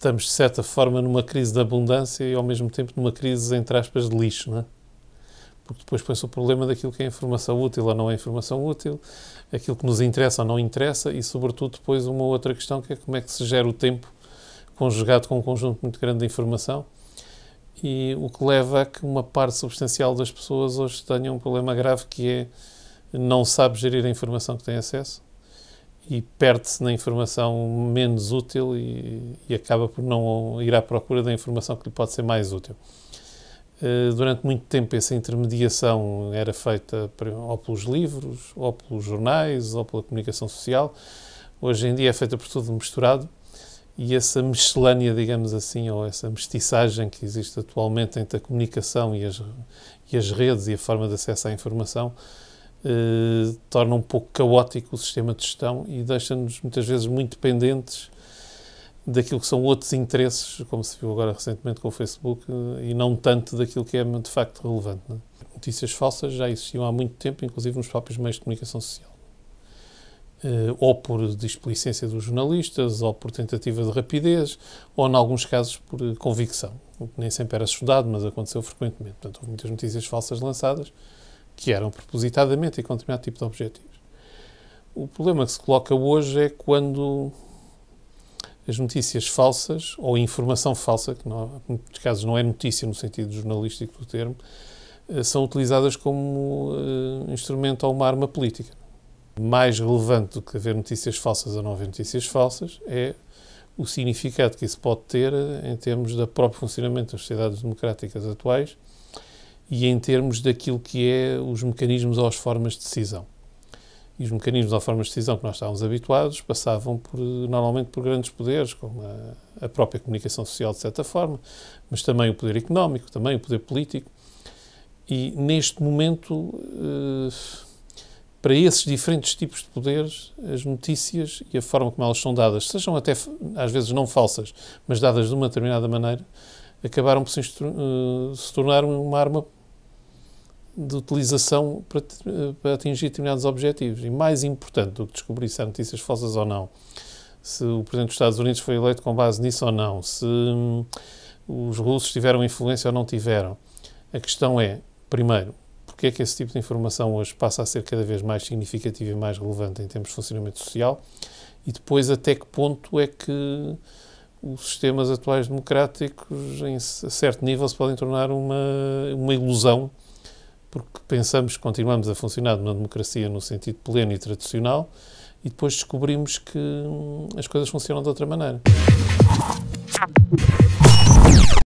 estamos, de certa forma, numa crise de abundância e, ao mesmo tempo, numa crise, entre aspas, de lixo, não é? Porque depois põe-se o problema daquilo que é informação útil ou não é informação útil, aquilo que nos interessa ou não interessa e, sobretudo, depois uma outra questão que é como é que se gera o tempo conjugado com um conjunto muito grande de informação e o que leva a que uma parte substancial das pessoas hoje tenha um problema grave que é não sabe gerir a informação que tem acesso e perde-se na informação menos útil e, e, acaba por não ir à procura da informação que lhe pode ser mais útil. Eh, durante muito tempo, essa intermediação era feita ou pelos livros, ou pelos jornais, ou pela comunicação social. Hoje em dia é feita por tudo misturado e essa miscelânea, digamos assim, ou essa mestiçagem que existe atualmente entre a comunicação e as, e as redes e a forma de acesso à informação eh, torna um pouco caótico o sistema de gestão e deixa-nos muitas vezes muito dependentes daquilo que são outros interesses, como se viu agora recentemente com o Facebook, eh, e não tanto daquilo que é de facto relevante. Né? Notícias falsas já existiam há muito tempo, inclusive nos próprios meios de comunicação social. Uh, ou por displicência dos jornalistas, ou por tentativa de rapidez, ou, em alguns casos, por convicção. Nem sempre era estudado, mas aconteceu frequentemente. Portanto, houve muitas notícias falsas lançadas que eram propositadamente e com determinado tipo de objetivos. O problema que se coloca hoje é quando as notícias falsas ou informação falsa, que não, em muitos casos não é notícia no sentido jornalístico do termo, eh, são utilizadas como uh, instrumento ou uma arma política. Mais relevante do que haver notícias falsas ou não haver notícias falsas é o significado que isso pode ter eh, em termos do próprio funcionamento das sociedades democráticas atuais e em termos daquilo que é os mecanismos ou as formas de decisão. E os mecanismos ou formas de decisão que nós estávamos habituados passavam por, normalmente por grandes poderes, como a, a própria comunicação social, de certa forma, mas também o poder económico, também o poder político. E neste momento, eh, para esses diferentes tipos de poderes, as notícias e a forma como elas são dadas, sejam até às vezes não falsas, mas dadas de uma determinada maneira, acabaram por se, eh, se tornar uma arma de utilização para, eh, para, atingir determinados objetivos. E mais importante do que descobrir se há notícias falsas ou não, se o Presidente dos Estados Unidos foi eleito com base nisso ou não, se hum, os russos tiveram influência ou não tiveram. A questão é, primeiro, porque é que esse tipo de informação hoje passa a ser cada vez mais significativa e mais relevante em termos de funcionamento social? E depois, até que ponto é que os sistemas atuais democráticos, em certo nível, se podem tornar uma, uma ilusão porque pensamos que continuamos a funcionar numa democracia no sentido pleno e tradicional e depois descobrimos que hum, as coisas funcionam de outra maneira.